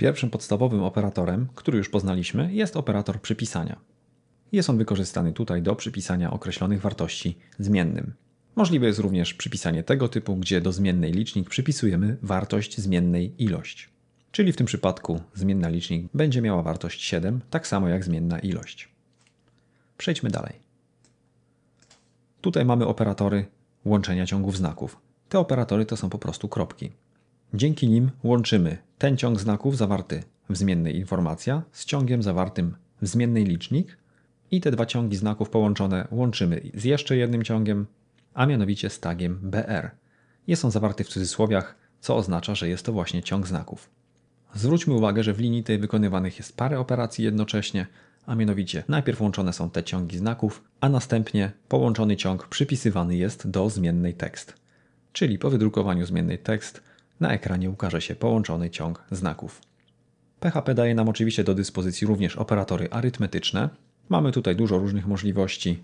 Pierwszym podstawowym operatorem, który już poznaliśmy, jest operator przypisania. Jest on wykorzystany tutaj do przypisania określonych wartości zmiennym. Możliwe jest również przypisanie tego typu, gdzie do zmiennej licznik przypisujemy wartość zmiennej ilość. Czyli w tym przypadku zmienna licznik będzie miała wartość 7, tak samo jak zmienna ilość. Przejdźmy dalej. Tutaj mamy operatory łączenia ciągów znaków. Te operatory to są po prostu kropki. Dzięki nim łączymy ten ciąg znaków zawarty w zmiennej informacja z ciągiem zawartym w zmiennej licznik i te dwa ciągi znaków połączone łączymy z jeszcze jednym ciągiem, a mianowicie z tagiem br. Jest on zawarty w cudzysłowiach, co oznacza, że jest to właśnie ciąg znaków. Zwróćmy uwagę, że w linii tej wykonywanych jest parę operacji jednocześnie, a mianowicie najpierw łączone są te ciągi znaków, a następnie połączony ciąg przypisywany jest do zmiennej tekst. Czyli po wydrukowaniu zmiennej tekst na ekranie ukaże się połączony ciąg znaków. PHP daje nam oczywiście do dyspozycji również operatory arytmetyczne. Mamy tutaj dużo różnych możliwości.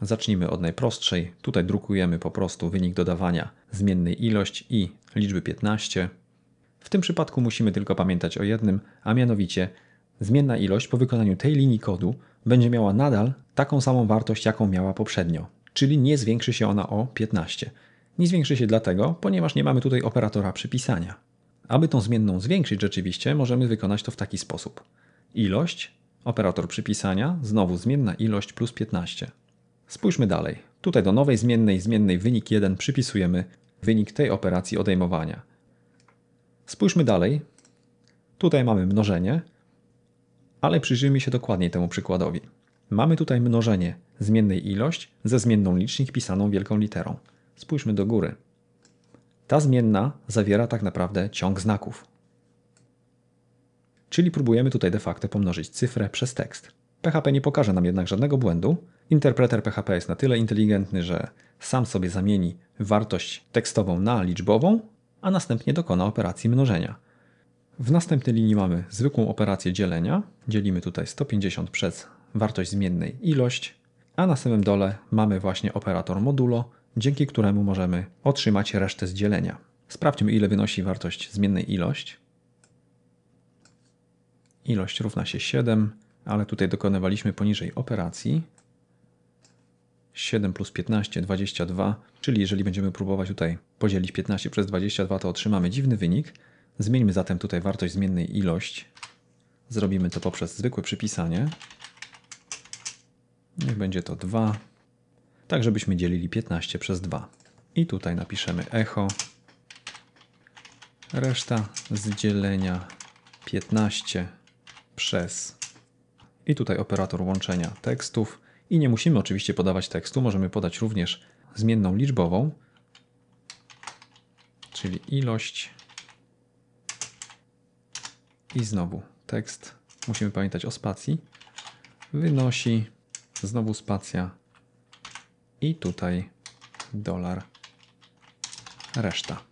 Zacznijmy od najprostszej. Tutaj drukujemy po prostu wynik dodawania zmiennej ilość i liczby 15. W tym przypadku musimy tylko pamiętać o jednym, a mianowicie zmienna ilość po wykonaniu tej linii kodu będzie miała nadal taką samą wartość, jaką miała poprzednio, czyli nie zwiększy się ona o 15. Nie zwiększy się dlatego, ponieważ nie mamy tutaj operatora przypisania. Aby tą zmienną zwiększyć rzeczywiście, możemy wykonać to w taki sposób. Ilość, operator przypisania, znowu zmienna ilość plus 15. Spójrzmy dalej. Tutaj do nowej zmiennej zmiennej wynik 1 przypisujemy wynik tej operacji odejmowania. Spójrzmy dalej. Tutaj mamy mnożenie, ale przyjrzyjmy się dokładniej temu przykładowi. Mamy tutaj mnożenie zmiennej ilość ze zmienną licznik pisaną wielką literą. Spójrzmy do góry. Ta zmienna zawiera tak naprawdę ciąg znaków. Czyli próbujemy tutaj de facto pomnożyć cyfrę przez tekst. PHP nie pokaże nam jednak żadnego błędu. Interpreter PHP jest na tyle inteligentny, że sam sobie zamieni wartość tekstową na liczbową, a następnie dokona operacji mnożenia. W następnej linii mamy zwykłą operację dzielenia. Dzielimy tutaj 150 przez wartość zmiennej ilość, a na samym dole mamy właśnie operator modulo, dzięki któremu możemy otrzymać resztę z dzielenia. Sprawdźmy, ile wynosi wartość zmiennej ilość. Ilość równa się 7, ale tutaj dokonywaliśmy poniżej operacji. 7 plus 15, 22, czyli jeżeli będziemy próbować tutaj podzielić 15 przez 22, to otrzymamy dziwny wynik. Zmieńmy zatem tutaj wartość zmiennej ilość. Zrobimy to poprzez zwykłe przypisanie. Niech będzie to 2 tak żebyśmy dzielili 15 przez 2. I tutaj napiszemy echo, reszta z dzielenia 15 przez i tutaj operator łączenia tekstów i nie musimy oczywiście podawać tekstu, możemy podać również zmienną liczbową, czyli ilość i znowu tekst, musimy pamiętać o spacji, wynosi, znowu spacja i tutaj dolar, reszta,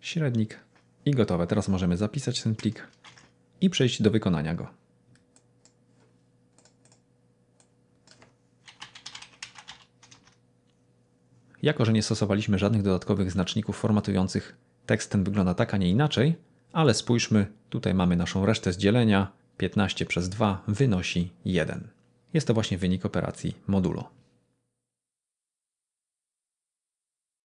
średnik i gotowe. Teraz możemy zapisać ten plik i przejść do wykonania go. Jako, że nie stosowaliśmy żadnych dodatkowych znaczników formatujących, tekst ten wygląda tak, a nie inaczej, ale spójrzmy, tutaj mamy naszą resztę z dzielenia, 15 przez 2 wynosi 1. Jest to właśnie wynik operacji modulo.